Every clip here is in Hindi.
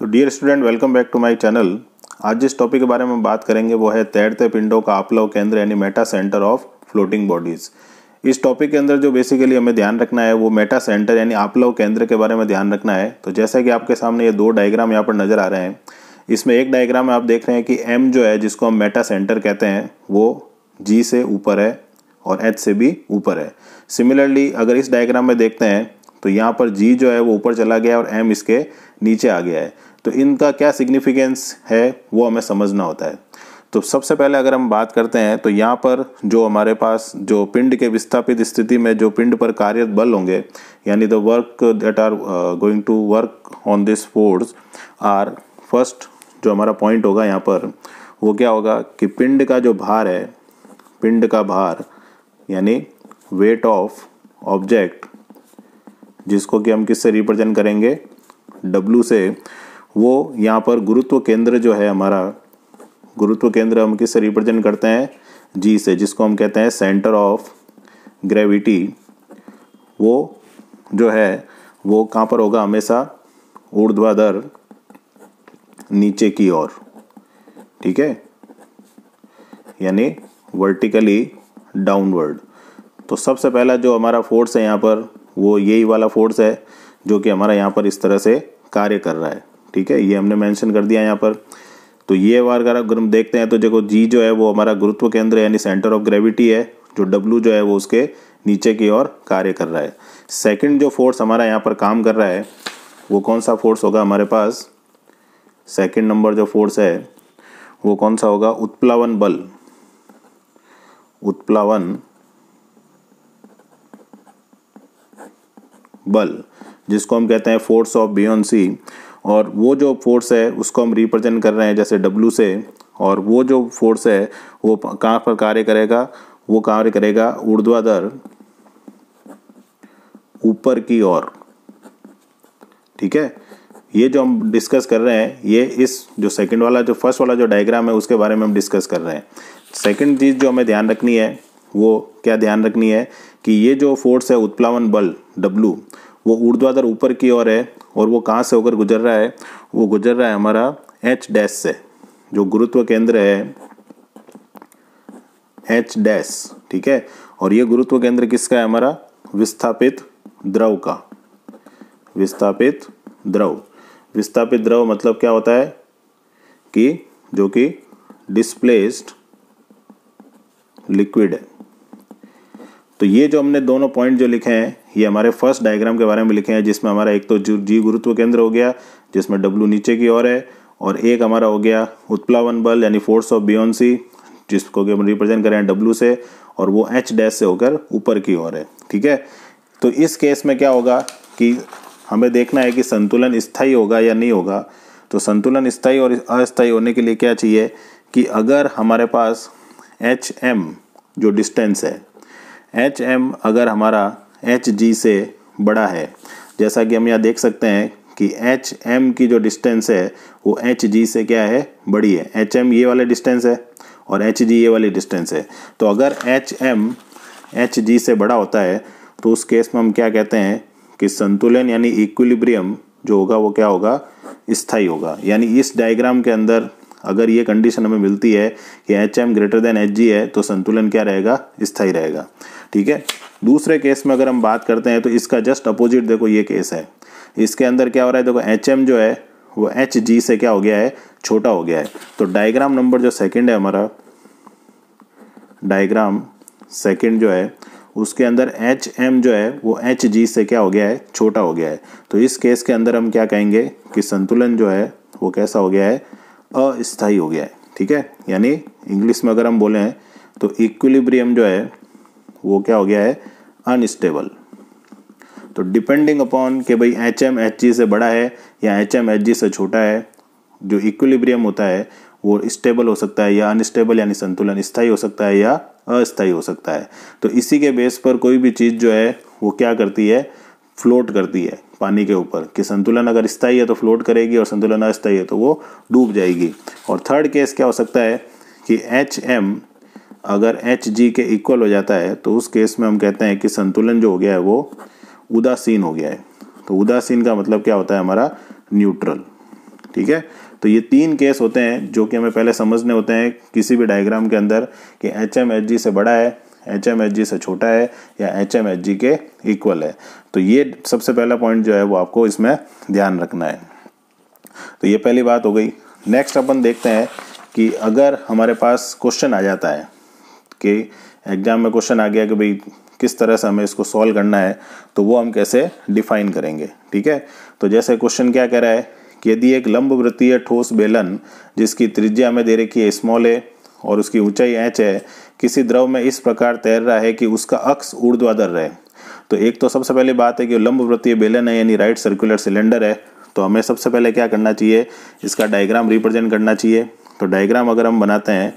तो dear student welcome back to my channel आज जिस टॉपिक के बारे में बात करेंगे वो है तैरते पिंडों का आपलव केंद्र यानी metacentre of floating bodies इस टॉपिक के अंदर जो बेसिकली हमें ध्यान रखना है वो मेटा सेंटर यानी आपलव केंद्र के बारे में ध्यान रखना है तो जैसा कि आपके सामने ये दो डायग्राम यहाँ पर नज़र आ रहे हैं इसमें एक डायग्राम में आप देख रहे हैं कि एम जो है जिसको हम मेटा सेंटर कहते हैं वो जी से ऊपर है और एच से भी ऊपर है सिमिलरली अगर इस डायग्राम में देखते हैं तो यहाँ पर जी जो है वो ऊपर चला गया और एम इसके नीचे आ गया है तो इनका क्या सिग्निफिकेंस है वो हमें समझना होता है तो सबसे पहले अगर हम बात करते हैं तो यहाँ पर जो हमारे पास जो पिंड के विस्थापित स्थिति में जो पिंड पर कार्यरत बल होंगे यानी the work that are going to work on this force are first जो हमारा पॉइंट होगा यहाँ पर वो क्या होगा कि पिंड का जो भार है पिंड का भार यानी वेट ऑफ ऑब्जेक्ट जिसको कि हम किससे रिप्रेजेंट करेंगे डब्लू से वो यहाँ पर गुरुत्व केंद्र जो है हमारा गुरुत्व केंद्र हम किससे रिप्रेजेंट करते हैं जी से जिसको हम कहते हैं सेंटर ऑफ ग्रेविटी वो जो है वो कहाँ पर होगा हमेशा ऊर्ध्वाधर नीचे की ओर ठीक है यानी वर्टिकली डाउनवर्ड तो सबसे पहला जो हमारा फोर्स है यहाँ पर वो यही वाला फोर्स है जो कि हमारा यहाँ पर इस तरह से कार्य कर रहा है ठीक है ये हमने मेंशन कर दिया यहाँ पर तो ये बार अगर हम देखते हैं तो देखो जी जो है वो हमारा गुरुत्व केंद्र यानी सेंटर ऑफ ग्रेविटी है जो डब्ल्यू जो है वो उसके नीचे की ओर कार्य कर रहा है सेकेंड जो फोर्स हमारा यहाँ पर काम कर रहा है वो कौन सा फोर्स होगा हमारे पास सेकेंड नंबर जो फोर्स है वो कौन सा होगा उत्प्लावन बल उत्प्लावन बल जिसको हम कहते हैं फोर्स ऑफ बियॉन्सी और वो जो फोर्स है उसको हम रिप्रेजेंट कर रहे हैं जैसे डब्लू से और वो जो फोर्स है वो कहाँ पर कार्य करेगा वो कार्य करेगा ऊर्ध्वाधर ऊपर की ओर ठीक है ये जो हम डिस्कस कर रहे हैं ये इस जो सेकंड वाला जो फर्स्ट वाला जो डायग्राम है उसके बारे में हम डिस्कस कर रहे हैं सेकंड चीज़ जो हमें ध्यान रखनी है वो क्या ध्यान रखनी है कि ये जो फोर्स है उत्प्लावन बल डब्लू वो ऊर्ध्वाधर ऊपर की ओर है और वो कहाँ से होकर गुजर रहा है वो गुजर रहा है हमारा एच डैश से जो गुरुत्व केंद्र है एच डैश ठीक है और ये गुरुत्व केंद्र किसका है हमारा विस्थापित द्रव का विस्थापित द्रव विस्थापित द्रव मतलब क्या होता है कि जो कि डिस्प्लेस्ड लिक्विड है तो ये जो हमने दोनों पॉइंट जो लिखे हैं ये हमारे फर्स्ट डायग्राम के बारे में लिखे हैं जिसमें हमारा एक तो जी गुरुत्व केंद्र हो गया जिसमें डब्लू नीचे की ओर है और एक हमारा हो गया उत्प्लावन बल यानी फोर्स ऑफ बियोन्सी जिसको कि हम रिप्रेजेंट करें डब्लू से और वो एच डैश से होकर ऊपर की ओर है ठीक है तो इस केस में क्या होगा कि हमें देखना है कि संतुलन स्थायी होगा या नहीं होगा तो संतुलन स्थायी और अस्थायी होने के लिए क्या चाहिए कि अगर हमारे पास एच एम जो डिस्टेंस है एच एम अगर हमारा एच जी से बड़ा है जैसा कि हम यहाँ देख सकते हैं कि एच एम की जो डिस्टेंस है वो एच जी से क्या है बड़ी है एच एम ये वाले डिस्टेंस है और एच जी ये वाली डिस्टेंस है तो अगर एच एम एच जी से बड़ा होता है तो उस केस में हम क्या कहते हैं कि संतुलन यानी इक्विलिब्रियम जो होगा वो क्या होगा स्थाई होगा यानी इस डायग्राम के अंदर अगर ये कंडीशन हमें मिलती है कि H M greater than H G है तो संतुलन क्या रहेगा स्थाई रहेगा ठीक है दूसरे केस में अगर हम बात करते हैं तो इसका जस्ट अपोजिट देखो ये केस है इसके अंदर क्या हो रहा है देखो एच जो है वो एच जी से क्या हो गया है छोटा हो गया है तो डायग्राम नंबर जो सेकेंड है हमारा डायग्राम सेकेंड जो है उसके अंदर एच एम जो है वो एच जी से क्या हो गया है छोटा हो गया है तो इस केस के अंदर हम क्या कहेंगे कि संतुलन जो है वो कैसा हो गया है अस्थाई हो गया है ठीक है यानी इंग्लिश में अगर हम बोले हैं तो इक्विलिब्रियम जो है वो क्या हो गया है अनस्टेबल तो डिपेंडिंग अपॉन के भाई एच एम एच जी से बड़ा है या एच एम एच जी से छोटा है जो इक्विलिब्रियम होता है वो स्टेबल हो सकता है या अनस्टेबल यानी संतुलन स्थाई हो सकता है या अस्थायी हो सकता है तो इसी के बेस पर कोई भी चीज़ जो है वो क्या करती है फ्लोट करती है पानी के ऊपर कि संतुलन अगर स्थायी है तो फ्लोट करेगी और संतुलन अस्थाई है तो वो डूब जाएगी और थर्ड केस क्या हो सकता है कि एच एम अगर एच जी के इक्वल हो जाता है तो उस केस में हम कहते हैं कि संतुलन जो हो गया है वो उदासीन हो गया है तो उदासीन का मतलब क्या होता है हमारा न्यूट्रल ठीक है तो ये तीन केस होते हैं जो कि हमें पहले समझने होते हैं किसी भी डायग्राम के अंदर कि एच एम एच जी से बड़ा है एच एम एच जी से छोटा है या एच एम एच जी के इक्वल है तो ये सबसे पहला पॉइंट जो है वो आपको इसमें ध्यान रखना है तो ये पहली बात हो गई नेक्स्ट अपन देखते हैं कि अगर हमारे पास क्वेश्चन आ जाता है के एग्जाम में क्वेश्चन आ गया कि भाई किस तरह से हमें इसको सॉल्व करना है तो वो हम कैसे डिफाइन करेंगे ठीक है तो जैसे क्वेश्चन क्या कह रहा है कि यदि एक लंब वृत्तीय ठोस बेलन जिसकी त्रिज्या में दे रखी है स्मॉल ए और उसकी ऊंचाई एच है किसी द्रव में इस प्रकार तैर रहा है कि उसका अक्स ऊर्ध्वाधर रहे तो एक तो सबसे पहले बात है कि लंब वृत्तीय बेलन है यानी राइट सर्कुलर सिलेंडर है तो हमें सबसे पहले क्या करना चाहिए इसका डायग्राम रिप्रेजेंट करना चाहिए तो डायग्राम अगर हम बनाते हैं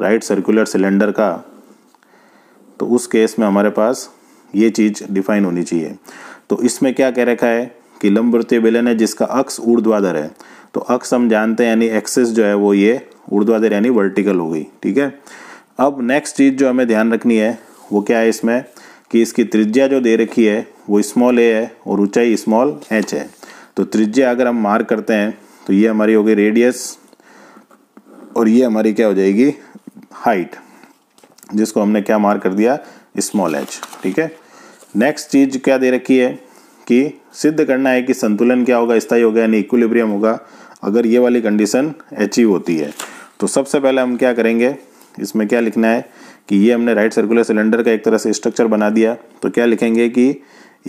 राइट सर्कुलर सिलेंडर का तो उस केस में हमारे पास ये चीज़ डिफाइन होनी चाहिए तो इसमें क्या कह रखा है कि लंबवृत्तीय बेलन है जिसका अक्स ऊर्ध्वाधर है तो अक्स हम जानते हैं यानी एक्सेस जो है वो ये ऊर्ध्वाधर यानी वर्टिकल हो गई ठीक है अब नेक्स्ट चीज़ जो हमें ध्यान रखनी है वो क्या है इसमें कि इसकी त्रिज्या जो दे रखी है वो स्मॉल ए है और ऊंचाई स्मॉल एच है तो त्रिज्या अगर हम मार्क करते हैं तो ये हमारी होगी रेडियस और ये हमारी क्या हो जाएगी हाइट जिसको हमने क्या मार कर दिया स्मॉल एच ठीक है नेक्स्ट चीज क्या दे रखी है कि सिद्ध करना है कि संतुलन क्या होगा स्थाई होगा यानी इक्विलिब्रियम होगा अगर ये वाली कंडीशन अचीव होती है तो सबसे पहले हम क्या करेंगे इसमें क्या लिखना है कि ये हमने राइट सर्कुलर सिलेंडर का एक तरह से स्ट्रक्चर बना दिया तो क्या लिखेंगे कि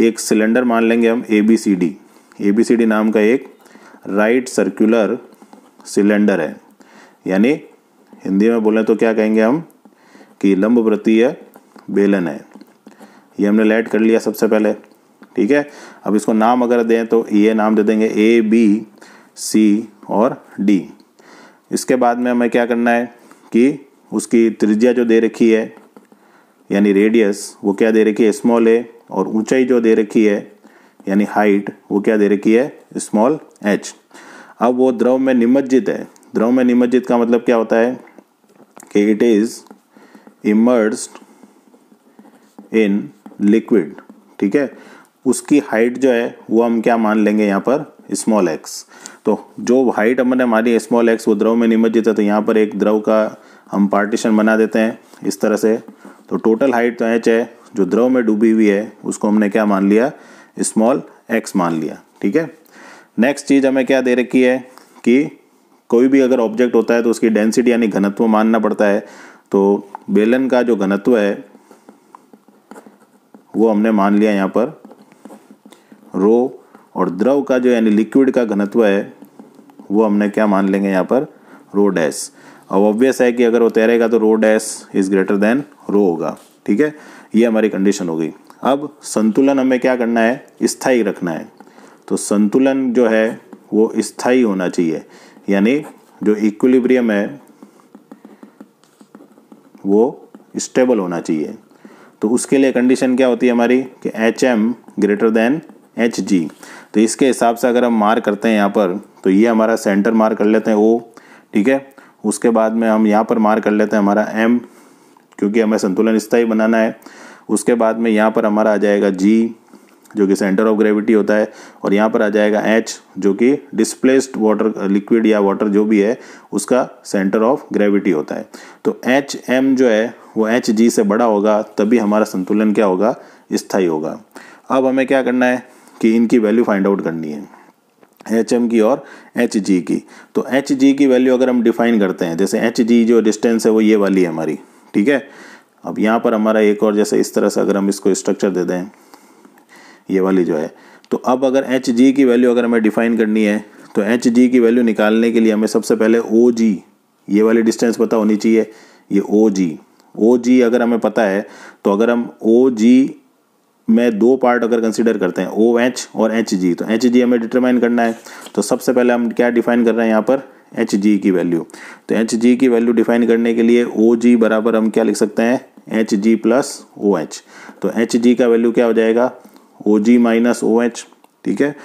एक सिलेंडर मान लेंगे हम A B C D A B C D नाम का एक राइट सर्कुलर सिलेंडर है यानी हिंदी में बोलें तो क्या कहेंगे हम कि लंब वृत्तीय बेलन है ये हमने लाइट कर लिया सबसे पहले ठीक है अब इसको नाम अगर दें तो ये नाम दे देंगे ए बी सी और डी इसके बाद में हमें क्या करना है कि उसकी त्रिज्या जो दे रखी है यानी रेडियस वो क्या दे रखी है स्मॉल ए और ऊंचाई जो दे रखी है यानी हाइट वो क्या दे रखी है स्मॉल एच अब वो द्रव में निमज्जित है द्रव में निमज्जित का मतलब क्या होता है okay, it is immersed in liquid ठीक है उसकी हाइट जो है वो हम क्या मान लेंगे यहाँ पर स्मॉल एक्स तो जो हाइट हमने मानी स्मॉल एक्स वो द्रव में निमज्जित है तो यहाँ पर एक द्रव का हम पार्टीशन बना देते हैं इस तरह से तो टोटल हाइट तो एच है जो द्रव में डूबी हुई है उसको हमने क्या मान लिया स्मॉल एक्स मान लिया ठीक है नेक्स्ट चीज़ हमें क्या दे रखी है कि कोई भी अगर ऑब्जेक्ट होता है तो उसकी डेंसिटी यानी घनत्व मानना पड़ता है तो बेलन का जो घनत्व है वो हमने मान लिया यहाँ पर रो और द्रव का जो यानी लिक्विड का घनत्व है वो हमने क्या मान लेंगे यहाँ पर रो डैस अब ऑब्वियस है कि अगर वो तैरेगा तो rho dash is greater than rho होगा ठीक है ये हमारी कंडीशन हो गई अब संतुलन हमें क्या करना है स्थाई रखना है तो संतुलन जो है वो स्थाई होना चाहिए यानी जो इक्विलिब्रियम है वो स्टेबल होना चाहिए तो उसके लिए कंडीशन क्या होती है हमारी कि H M greater than H G तो इसके हिसाब से अगर हम मार्क करते हैं यहाँ पर तो ये हमारा सेंटर मार्क कर लेते हैं ओ ठीक है उसके बाद में हम यहाँ पर मार्क कर लेते हैं हमारा एम क्योंकि हमें संतुलन स्थायी बनाना है उसके बाद में यहाँ पर हमारा आ जाएगा जी जो कि सेंटर ऑफ ग्रेविटी होता है और यहाँ पर आ जाएगा एच जो कि डिस्प्लेस्ड वाटर लिक्विड या वाटर जो भी है उसका सेंटर ऑफ ग्रेविटी होता है तो एच एम जो है वो एच जी से बड़ा होगा तभी हमारा संतुलन क्या होगा स्थायी होगा अब हमें क्या करना है कि इनकी वैल्यू फाइंड आउट करनी है एच एम की और एच जी की तो एच जी की वैल्यू अगर हम डिफाइन करते हैं जैसे एच जी जो डिस्टेंस है वो ये वाली है हमारी ठीक है अब यहाँ पर हमारा एक और जैसे इस तरह से अगर हम इसको स्ट्रक्चर दे दें ये वाली जो है तो अब अगर एच जी की वैल्यू अगर हमें डिफाइन करनी है तो एच जी की वैल्यू निकालने के लिए हमें सबसे पहले ओ जी ये वाली डिस्टेंस पता होनी चाहिए ये ओ जी ओ जी अगर हमें पता है तो अगर हम ओ जी में दो पार्ट अगर कंसिडर करते हैं ओ एच और एच जी तो एच जी हमें डिटरमाइन करना है तो सबसे पहले हम क्या डिफाइन कर रहे हैं यहाँ पर एच जी की वैल्यू तो एच जी की वैल्यू डिफाइन करने के लिए ओ जी बराबर हम क्या लिख सकते हैं H G plus O H तो एच जी का वैल्यू क्या हो जाएगा ओ जी माइनस ओ एच ठीक है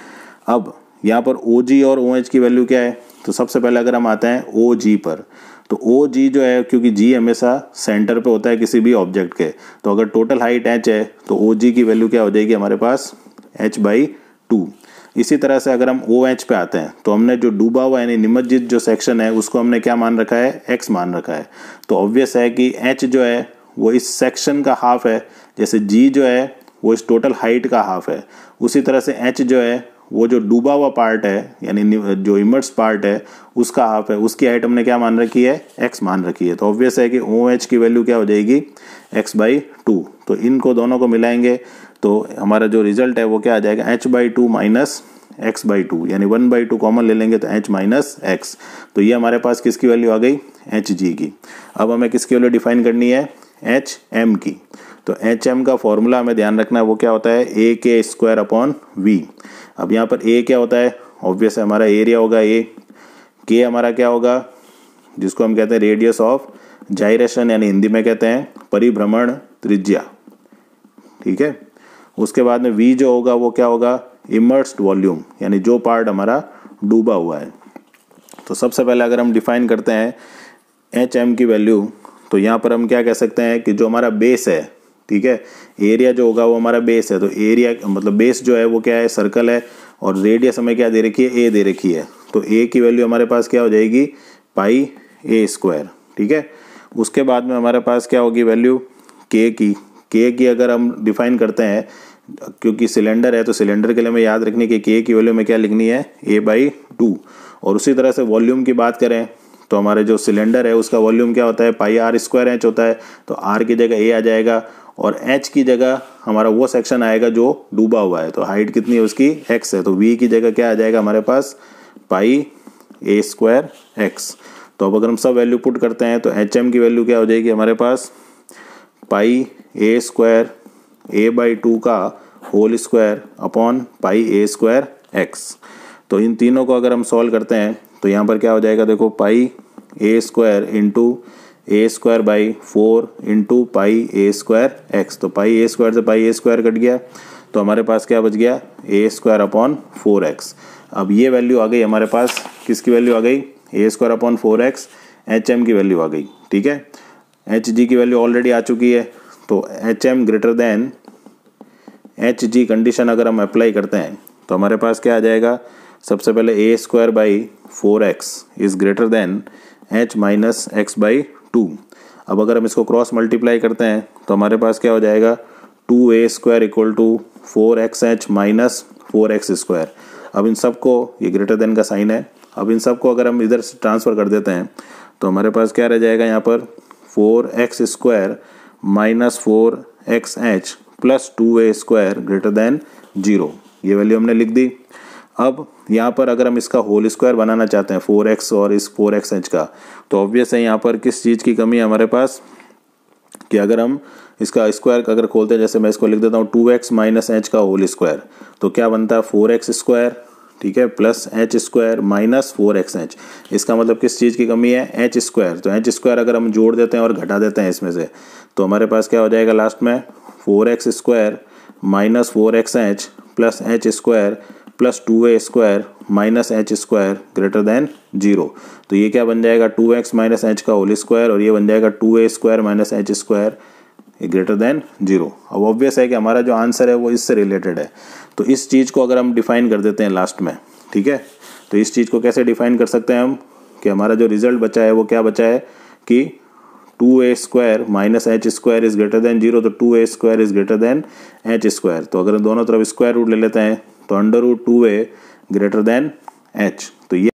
अब यहाँ पर ओ जी और ओ एच की वैल्यू क्या है तो सबसे पहले अगर हम आते हैं ओ जी पर तो ओ जी जो है क्योंकि जी हमेशा सेंटर पे होता है किसी भी ऑब्जेक्ट के तो अगर टोटल हाइट एच है तो ओ जी की वैल्यू क्या हो जाएगी हमारे पास एच बाई टू इसी तरह से अगर हम ओ एच पे आते हैं तो हमने जो डूबा हुआ यानी निमज्जित जो सेक्शन है उसको हमने क्या मान रखा है एक्स मान रखा है तो ऑब्वियस है कि एच जो है वो इस सेक्शन का हाफ है जैसे जी जो है वो इस टोटल हाइट का हाफ है उसी तरह से एच जो है वो जो डूबा हुआ पार्ट है यानी जो इमर्स पार्ट है उसका हाफ है उसकी हाइट हमने क्या मान रखी है एक्स मान रखी है तो ऑब्वियस है कि ओ एच की वैल्यू क्या हो जाएगी एक्स बाई टू तो इनको दोनों को मिलाएंगे तो हमारा जो रिजल्ट है वो क्या आ जाएगा H by two minus x by two यानी वन बाई टू कॉमन ले लेंगे तो एच माइनस एक्स तो ये हमारे पास किसकी वैल्यू आ गई एच जी की अब हमें किसकी वैल्यू डिफाइन करनी है एच एम की तो एच एम का फॉर्मूला हमें ध्यान रखना है वो क्या होता है ए के स्क्वायर अपॉन वी अब यहाँ पर ए क्या होता है ऑब्वियस हमारा एरिया होगा ए के हमारा क्या होगा जिसको हम कहते हैं रेडियस ऑफ जायरेशन यानी हिंदी में कहते हैं परिभ्रमण त्रिज्या ठीक है उसके बाद में वी जो होगा वो क्या होगा इमर्स्ड वॉल्यूम यानी जो पार्ट हमारा डूबा हुआ है तो सबसे पहले अगर हम डिफाइन करते हैं एच एम की वैल्यू तो यहाँ पर हम क्या कह सकते हैं कि जो हमारा बेस है ठीक है एरिया जो होगा वो हमारा बेस है तो एरिया मतलब बेस जो है वो क्या है सर्कल है और रेडियस हमें क्या दे रखी है ए दे रखी है तो ए की वैल्यू हमारे पास क्या हो जाएगी पाई ए स्क्वायर ठीक है उसके बाद में हमारे पास क्या होगी वैल्यू के की के की अगर हम डिफाइन करते हैं क्योंकि सिलेंडर है तो सिलेंडर के लिए हमें याद रखनी कि के की वैल्यू में क्या लिखनी है ए बाई टू और उसी तरह से वॉल्यूम की बात करें तो हमारे जो सिलेंडर है उसका वॉल्यूम क्या होता है पाई आर स्क्वायर एच होता है तो आर की जगह ए आ जाएगा और एच की जगह हमारा वो सेक्शन आएगा जो डूबा हुआ है तो हाइट कितनी है उसकी एक्स है तो वी की जगह क्या आ जाएगा हमारे पास पाई ए स्क्वायर एक्स तो अब अगर हम सब वैल्यू पुट करते हैं तो एच एम की वैल्यू क्या हो जाएगी हमारे पास pi a square a by two का whole square upon pi a square x तो इन तीनों को अगर हम सॉल्व करते हैं तो यहाँ पर क्या हो जाएगा देखो pi a square into a square by four into pi a square x तो पाई ए स्क्वायर से पाई ए स्क्वायर कट गया तो हमारे पास क्या बच गया a square upon four x अब ये वैल्यू आ गई हमारे पास किसकी वैल्यू आ गई A square upon four X H M की वैल्यू आ गई ठीक है एच जी की वैल्यू ऑलरेडी आ चुकी है तो H M greater than H G condition अगर हम अप्लाई करते हैं तो हमारे पास क्या आ जाएगा सबसे पहले A square by four X is greater than H minus x by two अब अगर हम इसको क्रॉस मल्टीप्लाई करते हैं तो हमारे पास क्या हो जाएगा two A square equal to four X H minus four X square अब इन सबको ये ग्रेटर देन का साइन है अब इन सबको अगर हम इधर से ट्रांसफ़र कर देते हैं तो हमारे पास क्या रह जाएगा यहाँ पर four X square minus four X H plus two A square greater than zero ये वैल्यू हमने लिख दी अब यहाँ पर अगर हम इसका होल स्क्वायर बनाना चाहते हैं फोर एक्स और इस फोर एक्स एच का तो ऑब्वियस है यहाँ पर किस चीज़ की कमी है हमारे पास कि अगर हम इसका स्क्वायर अगर खोलते हैं जैसे मैं इसको लिख देता हूँ टू एक्स माइनस एच का होल स्क्वायर तो क्या बनता है फोर एक्स स्क्वायर ठीक है plus H square minus four X H इसका मतलब किस चीज़ की कमी है एच स्क्वायर तो एच स्क्वायर अगर हम जोड़ देते हैं और घटा देते हैं इसमें से तो हमारे पास क्या हो जाएगा लास्ट में four X square minus four X H plus H square plus two A square minus H square greater than zero तो ये क्या बन जाएगा टू एक्स माइनस एच का होल स्क्वायर और ये बन जाएगा two A square minus H square greater than zero अब ऑब्वियस है कि हमारा जो आंसर है वो इससे रिलेटेड है तो इस चीज़ को अगर हम डिफाइन कर देते हैं लास्ट में ठीक है तो इस चीज़ को कैसे डिफाइन कर सकते हैं हम कि हमारा जो रिजल्ट बचा है वो क्या बचा है कि two A square minus H square is greater than zero तो two A square is greater than H square तो अगर दोनों तरफ स्क्वायर रूट ले लेते हैं तो under root two A greater than H तो ये